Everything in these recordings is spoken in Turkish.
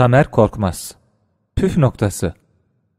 Tamer Korkmaz Püf noktası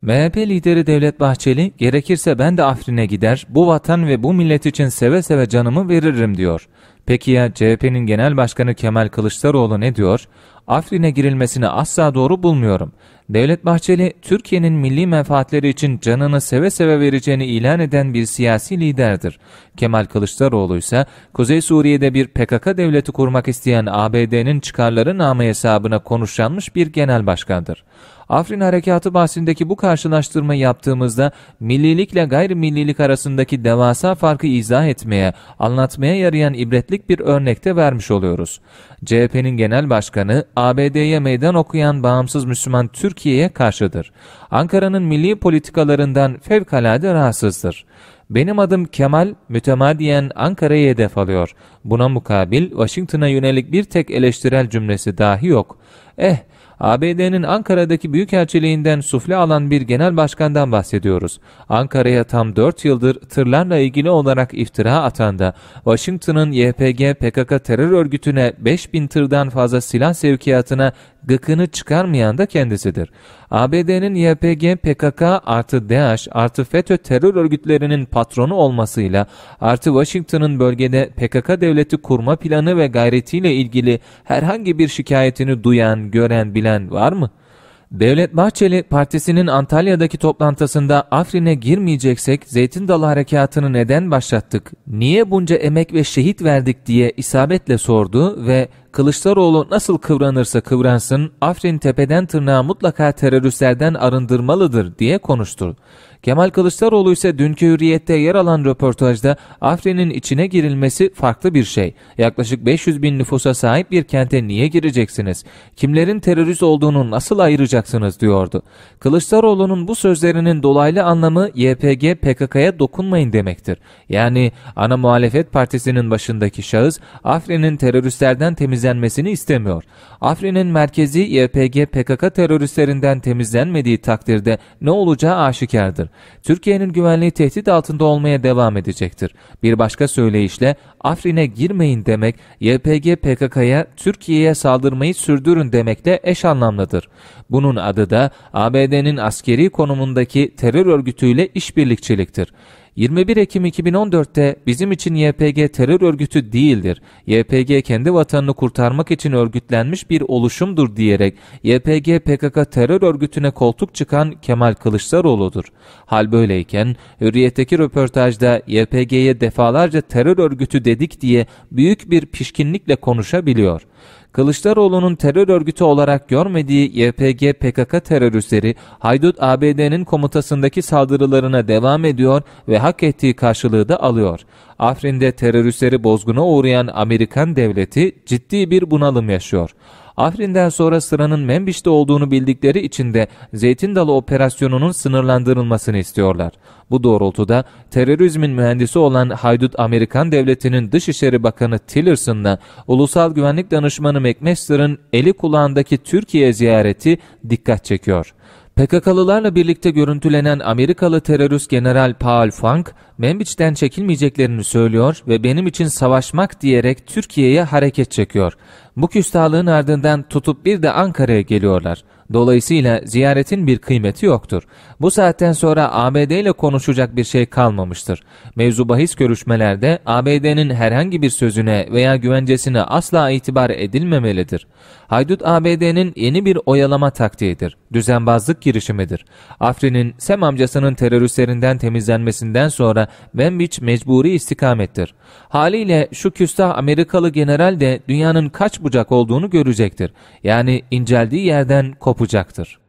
MHP lideri Devlet Bahçeli gerekirse ben de Afrin'e gider bu vatan ve bu millet için seve seve canımı veririm diyor. Peki ya CHP'nin genel başkanı Kemal Kılıçdaroğlu ne diyor? Afrin'e girilmesini asla doğru bulmuyorum. Devlet Bahçeli, Türkiye'nin milli menfaatleri için canını seve seve vereceğini ilan eden bir siyasi liderdir. Kemal Kılıçdaroğlu ise Kuzey Suriye'de bir PKK devleti kurmak isteyen ABD'nin çıkarları namı hesabına konuşlanmış bir genel başkandır. Afrin Harekatı bahsindeki bu karşılaştırma yaptığımızda millilikle gayrimillilik arasındaki devasa farkı izah etmeye, anlatmaya yarayan ibretlik bir örnekte vermiş oluyoruz. CHP'nin genel başkanı ABD'ye meydan okuyan bağımsız Müslüman Türkiye'ye karşıdır. Ankara'nın milli politikalarından fevkalade rahatsızdır. Benim adım Kemal, mütemadiyen Ankara'yı hedef alıyor. Buna mukabil Washington'a yönelik bir tek eleştirel cümlesi dahi yok. Eh, ABD'nin Ankara'daki Büyükelçiliğinden sufle alan bir genel başkandan bahsediyoruz. Ankara'ya tam 4 yıldır tırlarla ilgili olarak iftira atan da Washington'ın YPG PKK terör örgütüne 5000 tırdan fazla silah sevkiyatına gıkını çıkarmayan da kendisidir. ABD'nin YPG, PKK artı DAEŞ artı FETÖ terör örgütlerinin patronu olmasıyla artı Washington'ın bölgede PKK devleti kurma planı ve gayretiyle ilgili herhangi bir şikayetini duyan, gören, bilen düşünen var mı? Devlet Bahçeli partisinin Antalya'daki toplantısında Afrin'e girmeyeceksek Zeytin Dalı Harekatı'nı neden başlattık, niye bunca emek ve şehit verdik diye isabetle sordu ve Kılıçdaroğlu nasıl kıvranırsa kıvransın, Afrin tepeden tırnağa mutlaka teröristlerden arındırmalıdır diye konuştu. Kemal Kılıçdaroğlu ise dünkü hürriyette yer alan röportajda Afrin'in içine girilmesi farklı bir şey. Yaklaşık 500 bin nüfusa sahip bir kente niye gireceksiniz? Kimlerin terörist olduğunu nasıl ayıracaksınız diyordu. Kılıçdaroğlu'nun bu sözlerinin dolaylı anlamı YPG PKK'ya dokunmayın demektir. Yani ana muhalefet partisinin başındaki şahıs Afrin'in teröristlerden temizlenmesi temizlenmesini istemiyor. Afrin'in merkezi YPG PKK teröristlerinden temizlenmediği takdirde ne olacağı aşikardır. Türkiye'nin güvenliği tehdit altında olmaya devam edecektir. Bir başka söyleyişle Afrin'e girmeyin demek YPG PKK'ya Türkiye'ye saldırmayı sürdürün demekle eş anlamlıdır. Bunun adı da ABD'nin askeri konumundaki terör örgütüyle işbirlikçiliktir. 21 Ekim 2014'te bizim için YPG terör örgütü değildir. YPG kendi vatanını kurtarmak için örgütlenmiş bir oluşumdur diyerek YPG PKK terör örgütüne koltuk çıkan Kemal Kılıçdaroğlu'dur. Hal böyleyken Hürriyet'teki röportajda YPG'ye defalarca terör örgütü dedik diye büyük bir pişkinlikle konuşabiliyor. Kılıçdaroğlu'nun terör örgütü olarak görmediği YPG PKK teröristleri Haydut ABD'nin komutasındaki saldırılarına devam ediyor ve hak ettiği karşılığı da alıyor. Afrin'de teröristleri bozguna uğrayan Amerikan devleti ciddi bir bunalım yaşıyor. Afrin'den sonra sıranın Membiş'te olduğunu bildikleri için de Zeytin Dalı operasyonunun sınırlandırılmasını istiyorlar. Bu doğrultuda terörizmin mühendisi olan haydut Amerikan Devleti'nin Dışişleri Bakanı Tillerson'la Ulusal Güvenlik Danışmanı McMaster'ın eli kulağındaki Türkiye ziyareti dikkat çekiyor. PKK'lılarla birlikte görüntülenen Amerikalı terörist General Paul Funk, Membiç'ten çekilmeyeceklerini söylüyor ve benim için savaşmak diyerek Türkiye'ye hareket çekiyor. Bu küstahlığın ardından tutup bir de Ankara'ya geliyorlar. Dolayısıyla ziyaretin bir kıymeti yoktur. Bu saatten sonra ABD ile konuşacak bir şey kalmamıştır. Mevzu bahis görüşmelerde ABD'nin herhangi bir sözüne veya güvencesine asla itibar edilmemelidir. Haydut ABD'nin yeni bir oyalama taktiğidir. Düzenbazlık girişimidir. Afrin'in Sem amcasının teröristlerinden temizlenmesinden sonra Benbiç mecburi istikamettir. Haliyle şu küstah Amerikalı general de dünyanın kaç bucak olduğunu görecektir. Yani inceldiği yerden kopacak yapacaktır.